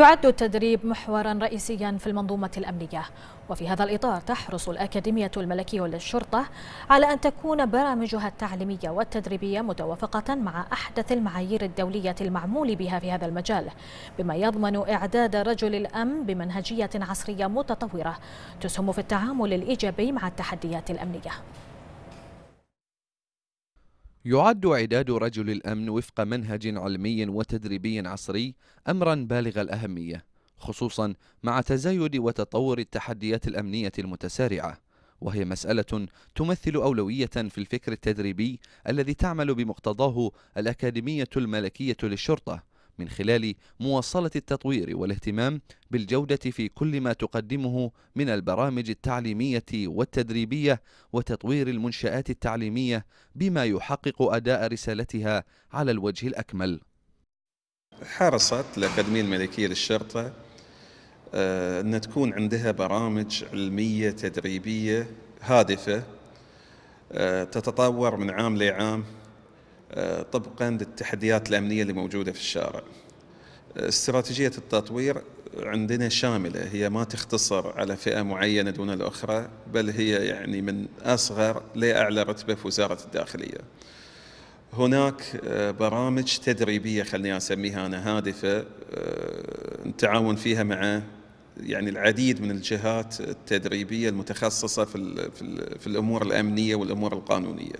يعد التدريب محورا رئيسيا في المنظومة الأمنية وفي هذا الإطار تحرص الأكاديمية الملكية للشرطة على أن تكون برامجها التعليمية والتدريبية متوافقة مع أحدث المعايير الدولية المعمول بها في هذا المجال بما يضمن إعداد رجل الأمن بمنهجية عصرية متطورة تسهم في التعامل الإيجابي مع التحديات الأمنية يعد إعداد رجل الأمن وفق منهج علمي وتدريبي عصري أمرا بالغ الأهمية خصوصا مع تزايد وتطور التحديات الأمنية المتسارعة وهي مسألة تمثل أولوية في الفكر التدريبي الذي تعمل بمقتضاه الأكاديمية الملكية للشرطة من خلال مواصلة التطوير والاهتمام بالجودة في كل ما تقدمه من البرامج التعليمية والتدريبية وتطوير المنشآت التعليمية بما يحقق أداء رسالتها على الوجه الأكمل حرصت الأكاديمية الملكية للشرطة آه، أن تكون عندها برامج علمية تدريبية هادفة آه، تتطور من عام لعام طبقا للتحديات الامنيه اللي موجوده في الشارع. استراتيجيه التطوير عندنا شامله هي ما تختصر على فئه معينه دون الاخرى بل هي يعني من اصغر لاعلى رتبه في وزاره الداخليه. هناك آه، برامج تدريبيه خليني اسميها انا هادفه نتعاون آه، فيها مع يعني العديد من الجهات التدريبيه المتخصصه في في الامور الامنيه والامور القانونيه.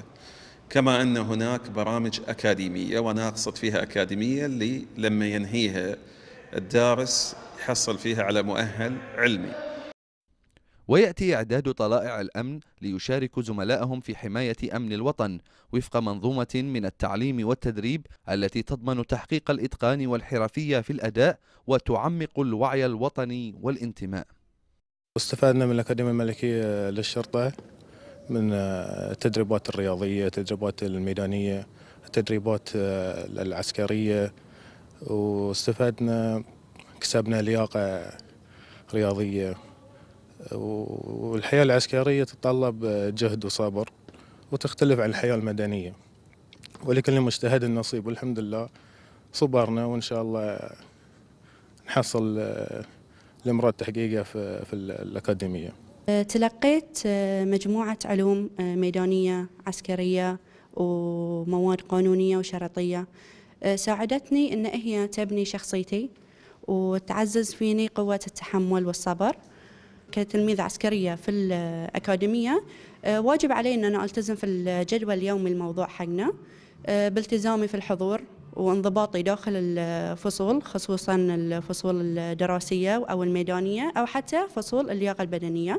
كما أن هناك برامج أكاديمية وأنا أقصد فيها أكاديمية اللي لما ينهيها الدارس يحصل فيها على مؤهل علمي ويأتي إعداد طلائع الأمن ليشارك زملائهم في حماية أمن الوطن وفق منظومة من التعليم والتدريب التي تضمن تحقيق الإتقان والحرفية في الأداء وتعمق الوعي الوطني والانتماء استفدنا من الأكاديمية الملكية للشرطة من آه، التدريبات الرياضية التدريبات الميدانية التدريبات آه، العسكرية واستفدنا كسبنا لياقة رياضية والحياة العسكرية تتطلب آه، جهد وصبر وتختلف عن الحياة المدنية ولكل مجتهد النصيب والحمد لله صبرنا وإن شاء الله نحصل الامراض تحقيقها في, في الاكاديميه أه، تلقيت أه، مجموعة علوم أه، ميدانية عسكرية ومواد قانونية وشرطية ساعدتني أن هي تبني شخصيتي وتعزز فيني قوة التحمل والصبر كتلميذة عسكرية في الأكاديمية واجب علي أن أنا ألتزم في الجدول اليومي الموضوع حقنا بالتزامي في الحضور وانضباطي داخل الفصول خصوصا الفصول الدراسية أو الميدانية أو حتى فصول اللياقة البدنية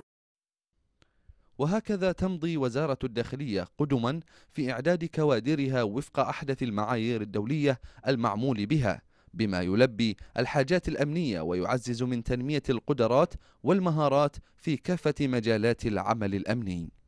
وهكذا تمضي وزارة الداخلية قدما في إعداد كوادرها وفق أحدث المعايير الدولية المعمول بها بما يلبي الحاجات الأمنية ويعزز من تنمية القدرات والمهارات في كافة مجالات العمل الأمني